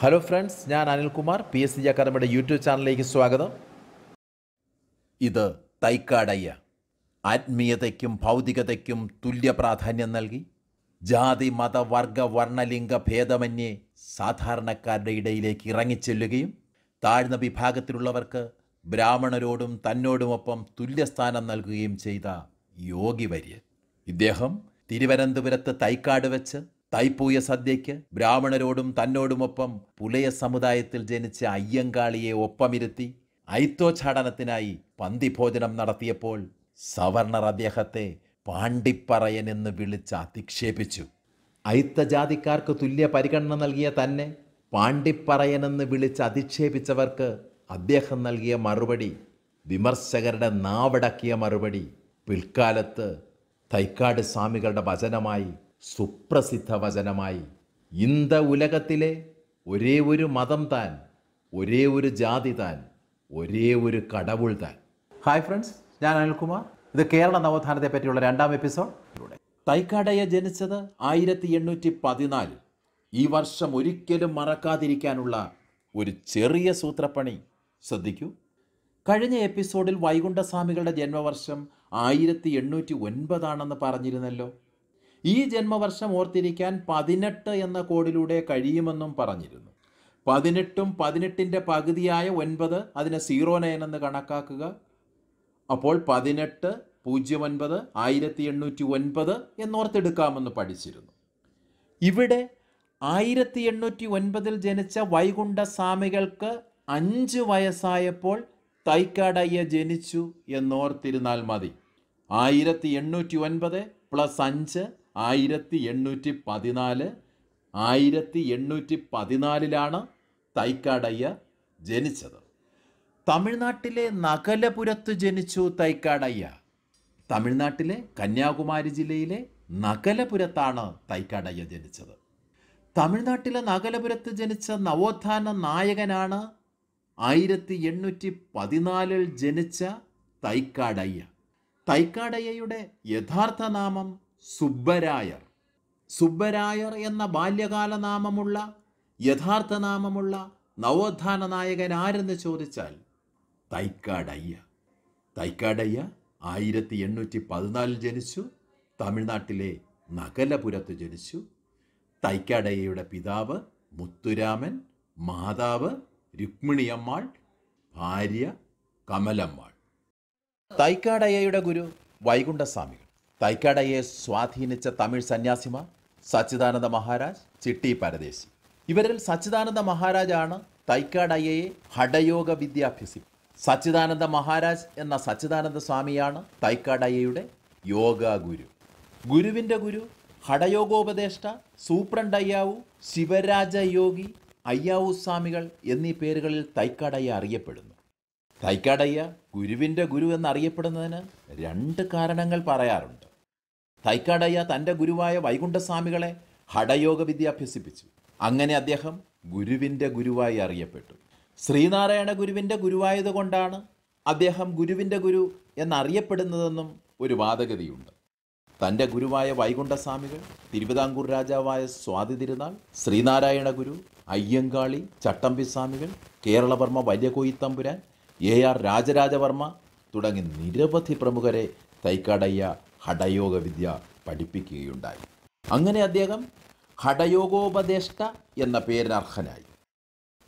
hello friends ഞാൻ Anilkumar P S C അക്കാദമിയുടെ YouTube ചാനലിലേക്ക് സ്വാഗതം ഇത് തൈക്കാടയ്യ ആത്മീയതയ്ക്കും ഭൗതികതയ്ക്കും തുല്യ പ്രാധാന്യം നൽകി ജാതി മത വർഗ വർണ്ണലിംഗ ഭേദമന്യേ സാധാരണക്കാരുടെ ഇടയിലേക്ക് ഇറങ്ങിച്ചെല്ലുകയും താഴ്ന്ന വിഭാഗത്തിലുള്ളവർക്ക് ബ്രാഹ്മണരോടും തന്നോടുമൊപ്പം തുല്യസ്ഥാനം നൽകുകയും ചെയ്ത യോഗി വര്യൻ ഇദ്ദേഹം തിരുവനന്തപുരത്ത് തൈക്കാട് വെച്ച് തൈപ്പൂയ സദ്യയ്ക്ക് ബ്രാഹ്മണരോടും തന്നോടുമൊപ്പം പുലയ സമുദായത്തിൽ ജനിച്ച അയ്യങ്കാളിയെ ഒപ്പമിരുത്തി ഐത്തോച്ചാടനത്തിനായി പന്തിഭോജനം നടത്തിയപ്പോൾ സവർണർ അദ്ദേഹത്തെ പാണ്ഡിപ്പറയൻ എന്ന് വിളിച്ച് അധിക്ഷേപിച്ചു ഐത്തജാതിക്കാർക്ക് തുല്യ പരിഗണന നൽകിയ തന്നെ പാണ്ടിപ്പറയൻ എന്ന് വിളിച്ച് അധിക്ഷേപിച്ചവർക്ക് അദ്ദേഹം നൽകിയ മറുപടി വിമർശകരുടെ നാവടക്കിയ മറുപടി പിൽക്കാലത്ത് തൈക്കാട് സ്വാമികളുടെ വചനമായി സുപ്രസിദ്ധ വചനമായി ഇന്ത ഉലകത്തിലെ ഒരേ ഒരു മതം താൻ ഒരേ ഒരു ജാതി താൻ ഒരേ ഒരു കടവുൾ താൻ ഹായ് ഫ്രണ്ട്സ് ഞാൻ അനിൽകുമാർ ഇത് കേരള നവോത്ഥാനത്തെ പറ്റിയുള്ള രണ്ടാം എപ്പിസോഡ് തൈക്കാടയെ ജനിച്ചത് ആയിരത്തി എണ്ണൂറ്റി പതിനാലിൽ ഈ വർഷം ഒരിക്കലും മറക്കാതിരിക്കാനുള്ള ഒരു ചെറിയ സൂത്രപ്പണി ശ്രദ്ധിക്കൂ കഴിഞ്ഞ എപ്പിസോഡിൽ വൈകുണ്ഠസ്വാമികളുടെ ജന്മവർഷം ആയിരത്തി എണ്ണൂറ്റി ഒൻപതാണെന്ന് പറഞ്ഞിരുന്നല്ലോ ഈ ജന്മവർഷം ഓർത്തിരിക്കാൻ പതിനെട്ട് എന്ന കോഡിലൂടെ കഴിയുമെന്നും പറഞ്ഞിരുന്നു പതിനെട്ടും പതിനെട്ടിൻ്റെ പകുതിയായ ഒൻപത് അതിനെ സീറോ നയൻ എന്ന് കണക്കാക്കുക അപ്പോൾ പതിനെട്ട് പൂജ്യം ഒൻപത് ആയിരത്തി എണ്ണൂറ്റി ഒൻപത് എന്നോർത്തെടുക്കാമെന്ന് പഠിച്ചിരുന്നു ഇവിടെ ആയിരത്തി എണ്ണൂറ്റി ഒൻപതിൽ ജനിച്ച വൈകുണ്ഠ സ്വാമികൾക്ക് അഞ്ച് വയസ്സായപ്പോൾ തൈക്കാടയ്യ ജനിച്ചു എന്നോർത്തിരുന്നാൽ മതി ആയിരത്തി എണ്ണൂറ്റി ഒൻപത് പ്ലസ് അഞ്ച് ആയിരത്തി എണ്ണൂറ്റി പതിനാല് ആയിരത്തി എണ്ണൂറ്റി പതിനാലിലാണ് തൈക്കാടയ്യ ജനിച്ചത് തമിഴ്നാട്ടിലെ നകലപുരത്ത് ജനിച്ചു തൈക്കാടയ്യ തമിഴ്നാട്ടിലെ കന്യാകുമാരി ജില്ലയിലെ നകലപുരത്താണ് തൈക്കാടയ്യ ജനിച്ചത് തമിഴ്നാട്ടിലെ നകലപുരത്ത് ജനിച്ച നവോത്ഥാന നായകനാണ് ആയിരത്തി എണ്ണൂറ്റി പതിനാലിൽ ജനിച്ച തൈക്കാടയ്യ തൈക്കാടയ്യയുടെ യഥാർത്ഥ നാമം സുബ്ബരായർ സുബ്ബരായർ എന്ന ബാല്യകാല നാമമുള്ള യഥാർത്ഥ നാമമുള്ള നവോത്ഥാന നായകൻ ആരെന്ന് ചോദിച്ചാൽ തൈക്കാടയ്യ തൈക്കാടയ്യ ആയിരത്തി എണ്ണൂറ്റി പതിനാലിൽ ജനിച്ചു തമിഴ്നാട്ടിലെ നഗലപുരത്ത് ജനിച്ചു തൈക്കാടയ്യയുടെ പിതാവ് മുത്തുരാമൻ മാതാവ് രുക്മിണിയമ്മാൾ ഭാര്യ കമലമ്മാൾ തൈക്കാടയ്യയുടെ ഗുരു വൈകുണ്ഠസ്വാമികൾ തൈക്കടയെ സ്വാധീനിച്ച തമിഴ് സന്യാസിമാർ സച്ചിദാനന്ദ മഹാരാജ് ചിട്ടി പരദേശി ഇവരിൽ സച്ചിദാനന്ദ മഹാരാജാണ് തൈക്കാടയ്യയെ ഹഠയോഗ വിദ്യാഭ്യസി സച്ചിദാനന്ദ മഹാരാജ് എന്ന സച്ചിദാനന്ദ സ്വാമിയാണ് തൈക്കാടയ്യയുടെ യോഗ ഗുരു ഗുരുവിൻ്റെ ഗുരു ഹഠയോഗോപദേഷ്ട സൂപ്രണ്ട് അയ്യാവു ശിവരാജ യോഗി അയ്യാവു സ്വാമികൾ എന്നീ പേരുകളിൽ തൈക്കാടയ്യ അറിയപ്പെടുന്നു തൈക്കാടയ്യ ഗുരുവിൻ്റെ ഗുരു എന്നറിയപ്പെടുന്നതിന് രണ്ട് കാരണങ്ങൾ പറയാറുണ്ട് തൈക്കാടയ്യ തൻ്റെ ഗുരുവായ വൈകുണ്ഠസ്വാമികളെ ഹടയോഗ വിദ്യ അഭ്യസിപ്പിച്ചു അങ്ങനെ അദ്ദേഹം ഗുരുവിൻ്റെ ഗുരുവായി അറിയപ്പെട്ടു ശ്രീനാരായണ ഗുരുവിൻ്റെ ഗുരുവായതുകൊണ്ടാണ് അദ്ദേഹം ഗുരുവിൻ്റെ ഗുരു എന്നറിയപ്പെടുന്നതെന്നും ഒരു വാദഗതിയുണ്ട് തൻ്റെ ഗുരുവായ വൈകുണ്ഠസ്വാമികൾ തിരുവിതാംകൂർ രാജാവായ സ്വാതി തിരുനാൾ ശ്രീനാരായണ ഗുരു അയ്യങ്കാളി ചട്ടമ്പി സ്വാമികൾ കേരളവർമ്മ വല്യകോയിത്തമ്പുരാൻ എ ആർ രാജരാജവർമ്മ തുടങ്ങി നിരവധി പ്രമുഖരെ തൈക്കാടയ്യ ഹഠയോഗ വിദ്യ പഠിപ്പിക്കുകയുണ്ടായി അങ്ങനെ അദ്ദേഹം ഹഠയോഗോപദേഷ്ട എന്ന പേരിനർഹനായി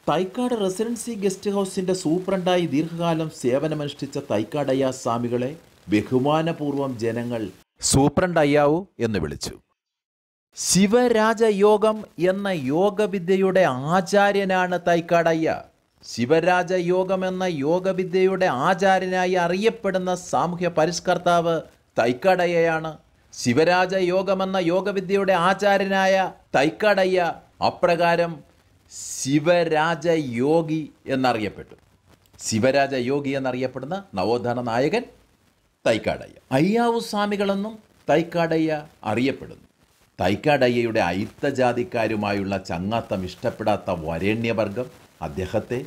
തൈക്കാട് റെസിഡൻസി ഗസ്റ്റ് ഹൗസിൻ്റെ സൂപ്രണ്ടായി ദീർഘകാലം സേവനമനുഷ്ഠിച്ച തൈക്കാട് അയ്യ സ്വാമികളെ ബഹുമാനപൂർവം ജനങ്ങൾ സൂപ്രണ്ട് അയ്യാവു എന്ന് വിളിച്ചു ശിവരാജയോഗം എന്ന യോഗവിദ്യയുടെ ആചാര്യനാണ് തൈക്കാടയ്യ ശിവരാജയോഗം എന്ന യോഗവിദ്യയുടെ ആചാര്യനായി അറിയപ്പെടുന്ന സാമൂഹ്യ പരിഷ്കർത്താവ് തൈക്കടയ്യയാണ് ശിവരാജ യോഗമെന്ന യോഗവിദ്യയുടെ ആചാര്യനായ തൈക്കടയ്യ അപ്രകാരം ശിവരാജ യോഗി എന്നറിയപ്പെട്ടു ശിവരാജ യോഗി എന്നറിയപ്പെടുന്ന നവോത്ഥാന നായകൻ തൈക്കാടയ്യ അയ്യാവു സ്വാമികളെന്നും തൈക്കാടയ്യ അറിയപ്പെടുന്നു തൈക്കാടയ്യയുടെ അയിത്തജാതിക്കാരുമായുള്ള ചങ്ങാത്തം ഇഷ്ടപ്പെടാത്ത വരേണ്യവർഗം അദ്ദേഹത്തെ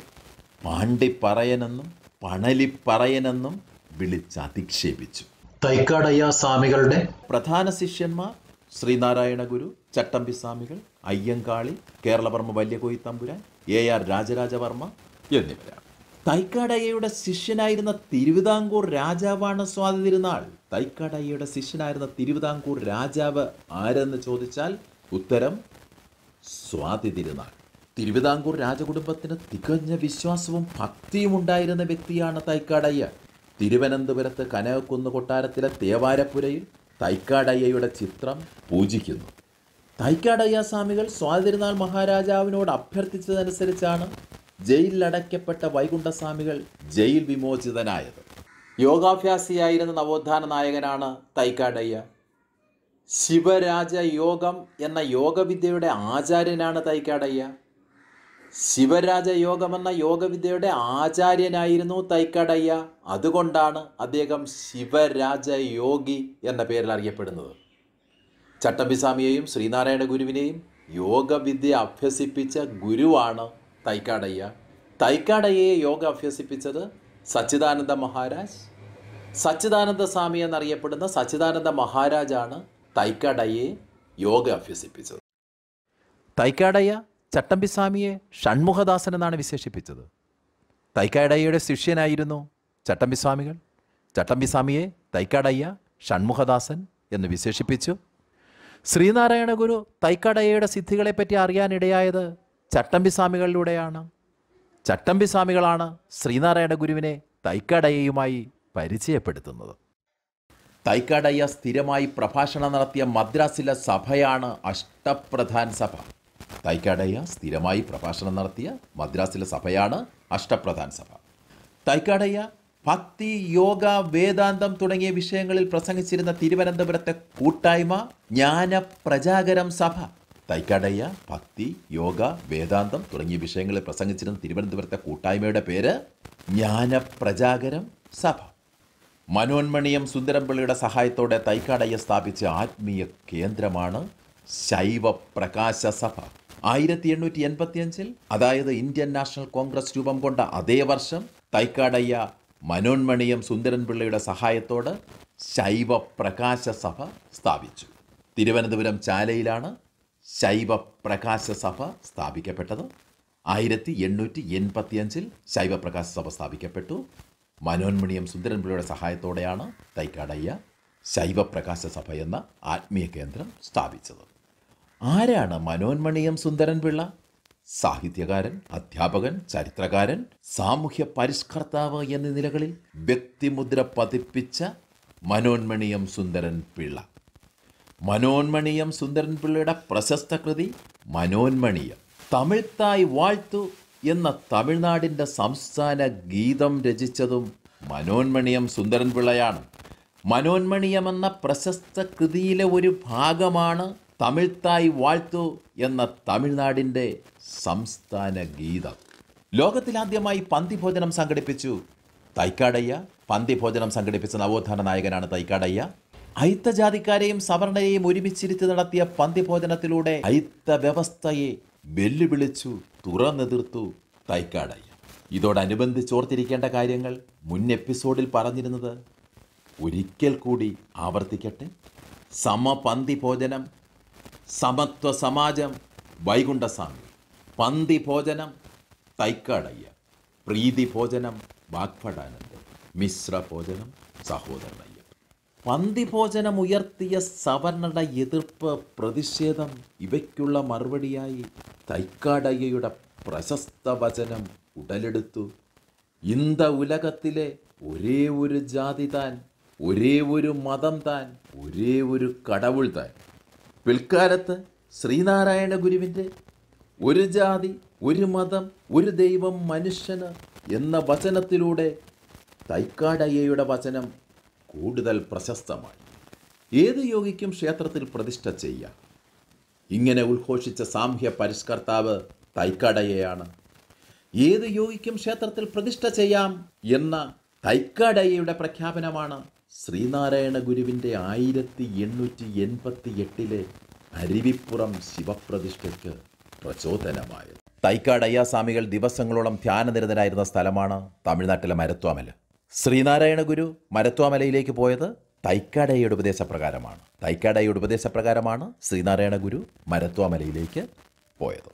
പാണ്ടിപ്പറയനെന്നും പണലിപ്പറയനെന്നും വിളിച്ചധിക്ഷേപിച്ചു തൈക്കാടയ്യ സ്വാമികളുടെ പ്രധാന ശിഷ്യന്മാർ ശ്രീനാരായണ ഗുരു ചട്ടമ്പി സ്വാമികൾ അയ്യങ്കാളി കേരളവർമ്മ വല്യകോയി തമ്പുരാൻ എ ആർ രാജരാജവർമ്മ എന്നിവരാണ് തൈക്കാടയ്യയുടെ ശിഷ്യനായിരുന്ന തിരുവിതാംകൂർ രാജാവാണ് സ്വാതി തിരുനാൾ തൈക്കാടയ്യയുടെ ശിഷ്യനായിരുന്ന തിരുവിതാംകൂർ രാജാവ് ആരെന്ന് ചോദിച്ചാൽ ഉത്തരം സ്വാതി തിരുനാൾ തിരുവിതാംകൂർ രാജകുടുംബത്തിന് തികഞ്ഞ വിശ്വാസവും ഭക്തിയും ഉണ്ടായിരുന്ന വ്യക്തിയാണ് തൈക്കാടയ്യ തിരുവനന്തപുരത്ത് കനകക്കുന്ന് കൊട്ടാരത്തിലെ തേവാരപ്പുരയിൽ തൈക്കാടയ്യയുടെ ചിത്രം പൂജിക്കുന്നു തൈക്കാടയ്യ സ്വാമികൾ സ്വാതിരുനാൾ മഹാരാജാവിനോട് അഭ്യർത്ഥിച്ചതനുസരിച്ചാണ് ജയിലിലടയ്ക്കപ്പെട്ട വൈകുണ്ഠസ്വാമികൾ ജയിൽ വിമോചിതനായത് യോഗാഭ്യാസിയായിരുന്ന നവോത്ഥാന നായകനാണ് തൈക്കാടയ്യ ശിവരാജ യോഗം എന്ന യോഗവിദ്യയുടെ ആചാര്യനാണ് തൈക്കാടയ്യ ശിവരാജയോഗമെന്ന യോഗവിദ്യയുടെ ആചാര്യനായിരുന്നു തൈക്കടയ്യ അതുകൊണ്ടാണ് അദ്ദേഹം ശിവരാജയോഗി എന്ന പേരിൽ അറിയപ്പെടുന്നത് ചട്ടമ്പിസ്വാമിയെയും ശ്രീനാരായണ ഗുരുവിനെയും യോഗവിദ്യ അഭ്യസിപ്പിച്ച ഗുരുവാണ് തൈക്കാടയ്യ തൈക്കാടയ്യയെ യോഗ അഭ്യസിപ്പിച്ചത് സച്ചിദാനന്ദ മഹാരാജ് സച്ചിദാനന്ദ സ്വാമി എന്നറിയപ്പെടുന്ന സച്ചിദാനന്ദ മഹാരാജാണ് തൈക്കാടയ്യെ യോഗ അഭ്യസിപ്പിച്ചത് തൈക്കാടയ്യ ചട്ടമ്പിസ്വാമിയെ ഷൺമുഖദാസൻ എന്നാണ് വിശേഷിപ്പിച്ചത് തൈക്കാടയ്യയുടെ ശിഷ്യനായിരുന്നു ചട്ടമ്പിസ്വാമികൾ ചട്ടമ്പിസ്വാമിയെ തൈക്കാടയ്യ ഷൺമുഖദാസൻ എന്ന് വിശേഷിപ്പിച്ചു ശ്രീനാരായണ ഗുരു തൈക്കാടയ്യയുടെ സിദ്ധികളെപ്പറ്റി അറിയാനിടയായത് ചട്ടമ്പിസ്വാമികളിലൂടെയാണ് ചട്ടമ്പിസ്വാമികളാണ് ശ്രീനാരായണ ഗുരുവിനെ തൈക്കാടയ്യയുമായി പരിചയപ്പെടുത്തുന്നത് തൈക്കാടയ്യ സ്ഥിരമായി പ്രഭാഷണം നടത്തിയ മദ്രാസിലെ സഭയാണ് അഷ്ടപ്രധാൻ സഭ തൈക്കാടയ്യ സ്ഥിരമായി പ്രഭാഷണം നടത്തിയ മദ്രാസിലെ സഭയാണ് അഷ്ടപ്രധാന സഭ തൈക്കാടയ്യ ഭക്തി യോഗ വേദാന്തം തുടങ്ങിയ വിഷയങ്ങളിൽ പ്രസംഗിച്ചിരുന്ന തിരുവനന്തപുരത്തെ കൂട്ടായ്മ ജ്ഞാന പ്രചാകരം സഭ തൈക്കാടയ്യ ഭക്തി യോഗ വേദാന്തം തുടങ്ങിയ വിഷയങ്ങളിൽ പ്രസംഗിച്ചിരുന്ന തിരുവനന്തപുരത്തെ കൂട്ടായ്മയുടെ പേര് ജ്ഞാന പ്രചാകരം സഭ മനോന്മണിയം സുന്ദരംപിള്ളിയുടെ സഹായത്തോടെ തൈക്കാടയ്യ സ്ഥാപിച്ച ആത്മീയ കേന്ദ്രമാണ് ശൈവ പ്രകാശ സഭ ആയിരത്തി എണ്ണൂറ്റി എൺപത്തിയഞ്ചിൽ അതായത് ഇന്ത്യൻ നാഷണൽ കോൺഗ്രസ് രൂപം കൊണ്ട അതേ വർഷം തൈക്കാടയ്യ മനോന്മണിയം സുന്ദരൻ പിള്ളയുടെ സഹായത്തോട് ശൈവ പ്രകാശ സഭ സ്ഥാപിച്ചു തിരുവനന്തപുരം ചാലയിലാണ് ശൈവ പ്രകാശ സഭ സ്ഥാപിക്കപ്പെട്ടത് ആയിരത്തി എണ്ണൂറ്റി എൺപത്തിയഞ്ചിൽ ശൈവ പ്രകാശ സഭ സ്ഥാപിക്കപ്പെട്ടു മനോന്മണിയം സുന്ദരൻപിള്ളയുടെ സഹായത്തോടെയാണ് തൈക്കാടയ്യ ശൈവപ്രകാശ സഭ എന്ന ആത്മീയ കേന്ദ്രം സ്ഥാപിച്ചത് ആരാണ് മനോന്മണിയം സുന്ദരൻ പിള്ള സാഹിത്യകാരൻ അധ്യാപകൻ ചരിത്രകാരൻ സാമൂഹ്യ പരിഷ്കർത്താവ് എന്നീ നിലകളിൽ വ്യക്തിമുദ്ര പതിപ്പിച്ച മനോന്മണിയം സുന്ദരൻ പിള്ള മനോന്മണിയം സുന്ദരൻ പിള്ളയുടെ പ്രശസ്ത കൃതി മനോന്മണിയം തായ് വാഴ്ത്തു എന്ന തമിഴ്നാടിൻ്റെ സംസ്ഥാന ഗീതം രചിച്ചതും മനോന്മണിയം സുന്ദരൻ പിള്ളയാണ് മനോന്മണിയമെന്ന പ്രശസ്ത കൃതിയിലെ ഒരു ഭാഗമാണ് തായ് വാഴ്ത്തു എന്ന തമിഴ്നാടിൻ്റെ സംസ്ഥാന ഗീതം ലോകത്തിലാദ്യമായി പന്തിഭോജനം സംഘടിപ്പിച്ചു തൈക്കാടയ്യ പന്തിഭോജനം സംഘടിപ്പിച്ച നവോത്ഥാന നായകനാണ് തൈക്കാടയ്യ അയിത്തജാതിക്കാരെയും സവർണയെയും ഒരുമിച്ചിരുത്തി നടത്തിയ പന്തിഭോജനത്തിലൂടെ അയിത്ത വ്യവസ്ഥയെ വെല്ലുവിളിച്ചു തുറന്നെതിർത്തു തൈക്കാടയ്യ ഇതോടനുബന്ധിച്ചോർത്തിരിക്കേണ്ട കാര്യങ്ങൾ മുൻ എപ്പിസോഡിൽ പറഞ്ഞിരുന്നത് ഒരിക്കൽ കൂടി ആവർത്തിക്കട്ടെ സമപന്തി ഭോജനം സമത്വ സമാജം വൈകുണ്ഠസ്വാമി പന്തി ഭോജനം തൈക്കാടയ്യ പ്രീതി ഭോജനം വാഗ്ഭടാനന്ദൻ മിശ്ര ഭോജനം സഹോദരനയ്യ പന്തി ഭോജനം ഉയർത്തിയ സവർണയുടെ എതിർപ്പ് പ്രതിഷേധം ഇവയ്ക്കുള്ള മറുപടിയായി തൈക്കാടയ്യയുടെ പ്രശസ്ത വചനം ഉടലെടുത്തു ഇന്ത ഉലകത്തിലെ ഒരേ ഒരു ജാതി താൻ ഒരേ ഒരു മതം താൻ ഒരേ ഒരു കടവുൾ താൻ പിൽക്കാലത്ത് ശ്രീനാരായണ ഗുരുവിൻ്റെ ഒരു ജാതി ഒരു മതം ഒരു ദൈവം മനുഷ്യന് എന്ന വചനത്തിലൂടെ തൈക്കാടയ്യയുടെ വചനം കൂടുതൽ പ്രശസ്തമായി ഏത് യോഗിക്കും ക്ഷേത്രത്തിൽ പ്രതിഷ്ഠ ചെയ്യാം ഇങ്ങനെ ഉദ്ഘോഷിച്ച സാമൂഹ്യ പരിഷ്കർത്താവ് തൈക്കാടയ്യയാണ് ഏത് യോഗിക്കും ക്ഷേത്രത്തിൽ പ്രതിഷ്ഠ ചെയ്യാം എന്ന തൈക്കാടയ്യയുടെ പ്രഖ്യാപനമാണ് ശ്രീനാരായണ ഗുരുവിൻ്റെ ആയിരത്തി എണ്ണൂറ്റി എൺപത്തി എട്ടിലെ അരുവിപ്പുറം ശിവപ്രതിഷ്ഠയ്ക്ക് പ്രചോദനമായത് തൈക്കാട് അയ്യാസ്വാമികൾ ദിവസങ്ങളോളം ധ്യാനനിരതനായിരുന്ന സ്ഥലമാണ് തമിഴ്നാട്ടിലെ മരത്വാമല ശ്രീനാരായണ ഗുരു മരത്വാമലയിലേക്ക് പോയത് തൈക്കാടയുടെ ഉപദേശപ്രകാരമാണ് തൈക്കാടയുടെ ഉപദേശപ്രകാരമാണ് ശ്രീനാരായണ ഗുരു മരത്വാമലയിലേക്ക് പോയത്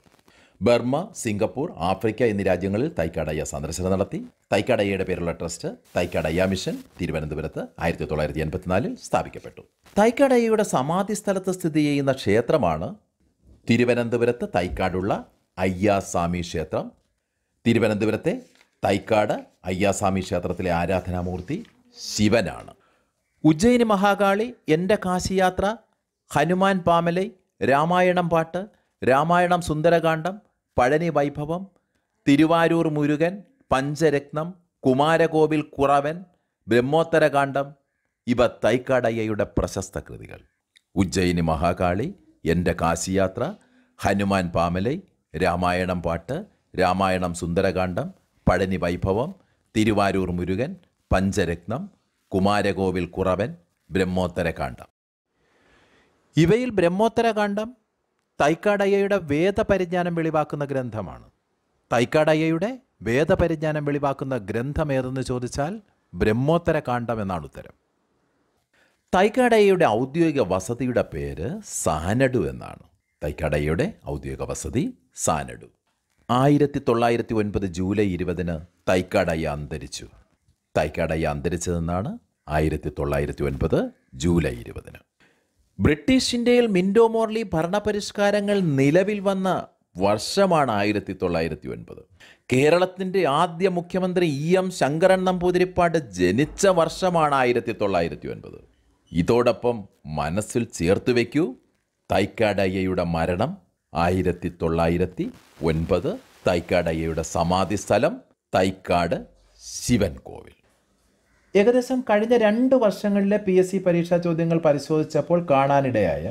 ബർമ്മ സിംഗപ്പൂർ ആഫ്രിക്ക എന്നീ രാജ്യങ്ങളിൽ തൈക്കാടയ്യ സന്ദർശനം നടത്തി തൈക്കാടയ്യയുടെ പേരുള്ള ട്രസ്റ്റ് തൈക്കാടയ്യ മിഷൻ തിരുവനന്തപുരത്ത് ആയിരത്തി തൊള്ളായിരത്തി എൺപത്തിനാലിൽ സ്ഥാപിക്കപ്പെട്ടു തൈക്കാടയ്യയുടെ സമാധി സ്ഥലത്ത് സ്ഥിതി ചെയ്യുന്ന ക്ഷേത്രമാണ് തിരുവനന്തപുരത്ത് തൈക്കാടുള്ള അയ്യാസ്വാമി ക്ഷേത്രം തിരുവനന്തപുരത്തെ തൈക്കാട് അയ്യാസ്വാമി ക്ഷേത്രത്തിലെ ആരാധനാമൂർത്തി ശിവനാണ് ഉജ്ജയിനി മഹാകാളി എൻ്റെ കാശിയാത്ര ഹനുമാൻ പാമലൈ രാമായണം പാട്ട് രാമായണം സുന്ദരകാന്ഡം പഴനി വൈഭവം തിരുവാരൂർ മുരുകൻ പഞ്ചരത്നം കുമാരകോവിൽ കുറവൻ ബ്രഹ്മോത്തരകാന്ഡം ഇവ തൈക്കാടയ്യയുടെ പ്രശസ്ത കൃതികൾ ഉജ്ജയിനി മഹാകാളി എൻ്റെ കാശിയാത്ര ഹനുമാൻ പാമലൈ രാമായണം പാട്ട് രാമായണം സുന്ദരകാന്ഡം പഴനി വൈഭവം തിരുവാരൂർ മുരുകൻ പഞ്ചരത്നം കുമാരകോവിൽ കുറവൻ ബ്രഹ്മോത്തരകാന്ഡം ഇവയിൽ ബ്രഹ്മോത്തരകാന്ഡം തൈക്കാടയ്യയുടെ വേദപരിജ്ഞാനം വെളിവാക്കുന്ന ഗ്രന്ഥമാണ് തൈക്കാടയ്യയുടെ വേദപരിജ്ഞാനം വെളിവാക്കുന്ന ഗ്രന്ഥം ഏതെന്ന് ചോദിച്ചാൽ ബ്രഹ്മോത്തര കാണ്ഡം എന്നാണ് ഉത്തരം തൈക്കാടയ്യയുടെ ഔദ്യോഗിക വസതിയുടെ പേര് സാനഡു എന്നാണ് തൈക്കാടയ്യയുടെ ഔദ്യോഗിക വസതി സാനഡു ആയിരത്തി തൊള്ളായിരത്തി ഒൻപത് ജൂലൈ ഇരുപതിന് തൈക്കാടയ്യ അന്തരിച്ചു തൈക്കാടയ്യ അന്തരിച്ചതെന്നാണ് ആയിരത്തി തൊള്ളായിരത്തി ഒൻപത് ജൂലൈ ഇരുപതിന് ബ്രിട്ടീഷ് ഇന്ത്യയിൽ മിൻഡോ മോർലി ഭരണപരിഷ്കാരങ്ങൾ നിലവിൽ വന്ന വർഷമാണ് ആയിരത്തി തൊള്ളായിരത്തി ഒൻപത് കേരളത്തിൻ്റെ ആദ്യ മുഖ്യമന്ത്രി ഇ എം ശങ്കരൻ നമ്പൂതിരിപ്പാട് ജനിച്ച വർഷമാണ് ആയിരത്തി തൊള്ളായിരത്തി ഒൻപത് ഇതോടൊപ്പം മനസ്സിൽ ചേർത്ത് വയ്ക്കൂ തൈക്കാടയ്യയുടെ മരണം ആയിരത്തി തൊള്ളായിരത്തി ഒൻപത് തൈക്കാടയ്യയുടെ സമാധി സ്ഥലം തൈക്കാട് ശിവൻ കോവിൽ ഏകദേശം കഴിഞ്ഞ രണ്ട് വർഷങ്ങളിലെ പി എസ് സി പരീക്ഷാ ചോദ്യങ്ങൾ പരിശോധിച്ചപ്പോൾ കാണാനിടയായ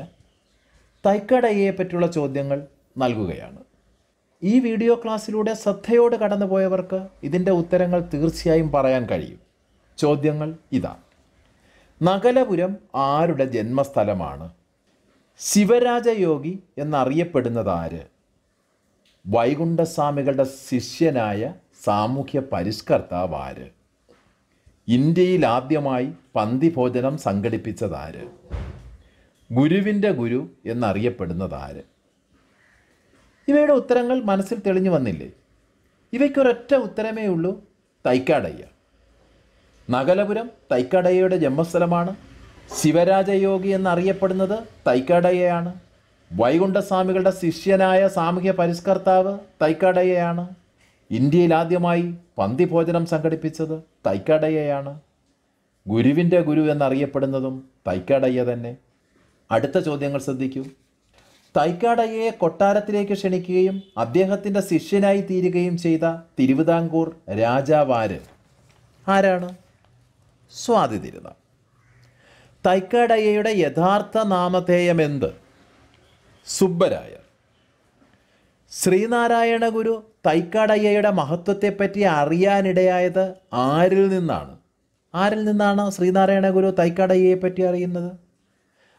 തൈക്കട പറ്റിയുള്ള ചോദ്യങ്ങൾ നൽകുകയാണ് ഈ വീഡിയോ ക്ലാസ്സിലൂടെ ശ്രദ്ധയോട് കടന്നുപോയവർക്ക് ഇതിൻ്റെ ഉത്തരങ്ങൾ തീർച്ചയായും പറയാൻ കഴിയും ചോദ്യങ്ങൾ ഇതാ നഗലപുരം ആരുടെ ജന്മസ്ഥലമാണ് ശിവരാജയോഗി എന്നറിയപ്പെടുന്നത് ആര് വൈകുണ്ഠസ്വാമികളുടെ ശിഷ്യനായ സാമൂഹ്യ പരിഷ്കർത്താവ് ആര് ഇന്ത്യയിൽ ആദ്യമായി പന്തി ഭോജനം സംഘടിപ്പിച്ചതാര് ഗുരുവിൻ്റെ ഗുരു എന്നറിയപ്പെടുന്നതാര് ഇവയുടെ ഉത്തരങ്ങൾ മനസ്സിൽ തെളിഞ്ഞു വന്നില്ലേ ഇവയ്ക്കൊരൊറ്റ ഉത്തരമേ ഉള്ളൂ തൈക്കാടയ്യ നഗലപുരം തൈക്കാടയ്യയുടെ ജന്മസ്ഥലമാണ് ശിവരാജയോഗി എന്നറിയപ്പെടുന്നത് തൈക്കാടയ്യയാണ് വൈകുണ്ഠസ്വാമികളുടെ ശിഷ്യനായ സാമൂഹ്യ പരിഷ്കർത്താവ് തൈക്കാടയ്യയാണ് ഇന്ത്യയിൽ ആദ്യമായി പന്തിഭോജനം സംഘടിപ്പിച്ചത് തൈക്കടയ്യയാണ് ഗുരുവിൻ്റെ ഗുരു എന്നറിയപ്പെടുന്നതും തൈക്കാടയ്യ തന്നെ അടുത്ത ചോദ്യങ്ങൾ ശ്രദ്ധിക്കൂ തൈക്കാടയ്യയെ കൊട്ടാരത്തിലേക്ക് ക്ഷണിക്കുകയും അദ്ദേഹത്തിൻ്റെ ശിഷ്യനായി തീരുകയും ചെയ്ത തിരുവിതാംകൂർ രാജാവാര് ആരാണ് സ്വാതി തിരുനാൾ തൈക്കാടയ്യയുടെ യഥാർത്ഥ നാമധേയമെന്ത് സുബ്ബരായ ശ്രീനാരായണ ഗുരു തൈക്കാടയ്യയുടെ മഹത്വത്തെപ്പറ്റി അറിയാനിടയായത് ആരിൽ നിന്നാണ് ആരിൽ നിന്നാണ് ശ്രീനാരായണ ഗുരു തൈക്കാടയ്യയെ പറ്റി അറിയുന്നത്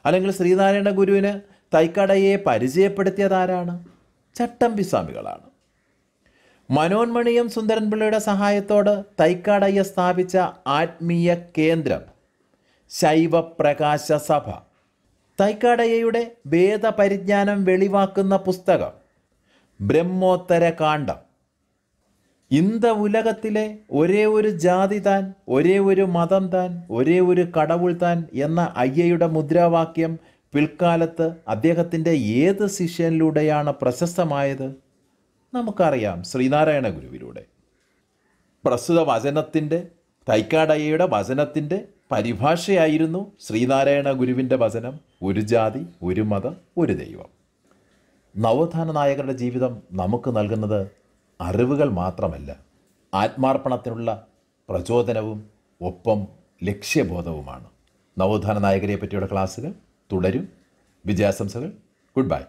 അല്ലെങ്കിൽ ശ്രീനാരായണ ഗുരുവിന് തൈക്കാടയ്യയെ പരിചയപ്പെടുത്തിയത് ആരാണ് ചട്ടമ്പി സ്വാമികളാണ് മനോന്മണിയും സുന്ദരൻപിള്ളയുടെ സഹായത്തോട് തൈക്കാടയ്യ സ്ഥാപിച്ച ആത്മീയ കേന്ദ്രം ശൈവപ്രകാശ സഭ തൈക്കാടയ്യയുടെ വേദപരിജ്ഞാനം വെളിവാക്കുന്ന പുസ്തകം ബ്രഹ്മോത്തര കാണ്ഡം ഇന്ത ഉലകത്തിലെ ഒരേ ഒരു ജാതി താൻ ഒരേ ഒരു മതം താൻ ഒരേ ഒരു കടവുൾ താൻ എന്ന അയ്യയുടെ മുദ്രാവാക്യം പിൽക്കാലത്ത് അദ്ദേഹത്തിൻ്റെ ഏത് ശിഷ്യനിലൂടെയാണ് പ്രശസ്തമായത് നമുക്കറിയാം ശ്രീനാരായണ ഗുരുവിലൂടെ പ്രസ്തുത വചനത്തിൻ്റെ തൈക്കാടയ്യയുടെ വചനത്തിൻ്റെ പരിഭാഷയായിരുന്നു ശ്രീനാരായണ ഗുരുവിൻ്റെ വചനം ഒരു ജാതി ഒരു മതം ഒരു ദൈവം നവോത്ഥാന നായകരുടെ ജീവിതം നമുക്ക് നൽകുന്നത് അറിവുകൾ മാത്രമല്ല ആത്മാർപ്പണത്തിനുള്ള പ്രചോദനവും ഒപ്പം ലക്ഷ്യബോധവുമാണ് നവോത്ഥാന നായകരെ പറ്റിയുള്ള ക്ലാസ്സുകൾ തുടരും വിജയാശംസകൾ ഗുഡ് ബൈ